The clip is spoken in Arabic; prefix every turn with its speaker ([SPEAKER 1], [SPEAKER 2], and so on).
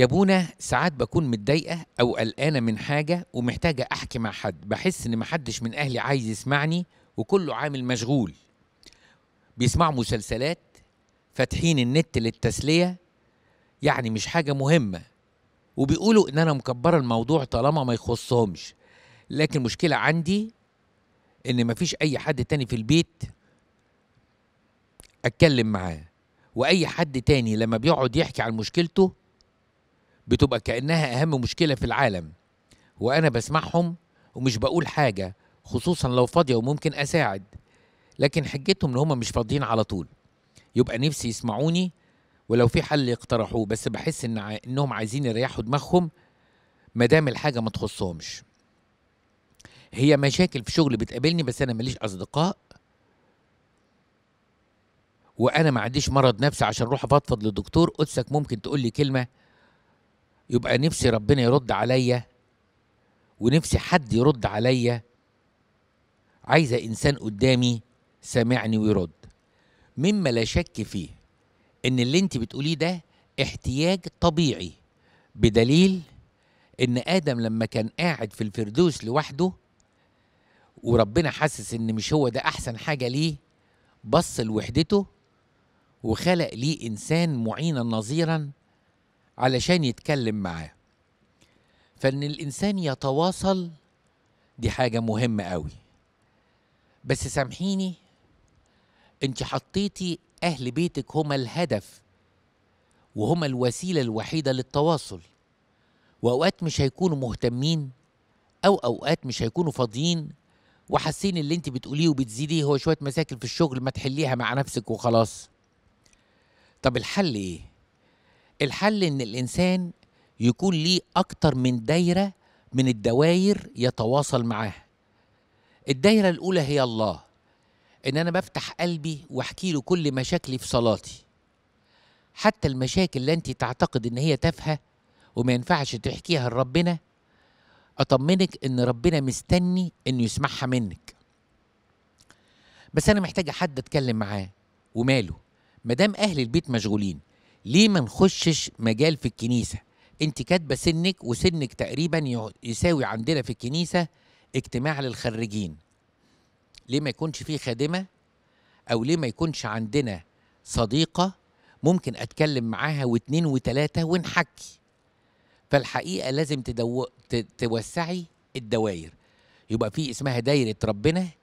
[SPEAKER 1] يا بونا ساعات بكون متضايقه او قلقانه من حاجه ومحتاجه احكي مع حد بحس ان محدش من اهلي عايز يسمعني وكله عامل مشغول بيسمعوا مسلسلات فاتحين النت للتسليه يعني مش حاجه مهمه وبيقولوا ان انا مكبره الموضوع طالما ما يخصهمش لكن المشكله عندي ان مفيش اي حد تاني في البيت اتكلم معاه واي حد تاني لما بيقعد يحكي عن مشكلته بتبقى كانها اهم مشكله في العالم وانا بسمعهم ومش بقول حاجه خصوصا لو فاضيه وممكن اساعد لكن حجتهم ان هم مش فاضيين على طول يبقى نفسي يسمعوني ولو في حل يقترحوه بس بحس ان انهم عايزين يريحوا دماغهم ما دام الحاجه ما تخصهمش هي مشاكل في شغل بتقابلني بس انا ماليش اصدقاء وانا ما عنديش مرض نفسي عشان اروح افضفض للدكتور قدسك ممكن تقول لي كلمه يبقى نفسي ربنا يرد عليا ونفسي حد يرد عليا عايزه انسان قدامي سامعني ويرد مما لا شك فيه ان اللي انت بتقوليه ده احتياج طبيعي بدليل ان ادم لما كان قاعد في الفردوس لوحده وربنا حاسس ان مش هو ده احسن حاجه ليه بص لوحدته وخلق ليه انسان معينا نظيرا علشان يتكلم معاه فان الانسان يتواصل دي حاجه مهمه قوي بس سامحيني انت حطيتي اهل بيتك هما الهدف وهما الوسيله الوحيده للتواصل واوقات مش هيكونوا مهتمين او اوقات مش هيكونوا فاضيين وحاسين اللي انت بتقوليه وبتزيديه هو شويه مشاكل في الشغل ما تحليها مع نفسك وخلاص طب الحل ايه الحل ان الانسان يكون ليه اكتر من دايره من الدواير يتواصل معاها الدايره الاولى هي الله ان انا بفتح قلبي واحكي له كل مشاكلي في صلاتي حتى المشاكل اللي انت تعتقد ان هي تافهه وما ينفعش تحكيها لربنا اطمنك ان ربنا مستني انه يسمعها منك بس انا محتاجه حد اتكلم معاه وماله مدام اهل البيت مشغولين ليه ما نخشش مجال في الكنيسه انت كاتبه سنك وسنك تقريبا يساوي عندنا في الكنيسه اجتماع للخريجين ليه ما يكونش في خادمه او ليه ما يكونش عندنا صديقه ممكن اتكلم معاها واتنين وتلاته ونحكي فالحقيقه لازم تدو... ت... توسعي الدواير يبقى في اسمها دايره ربنا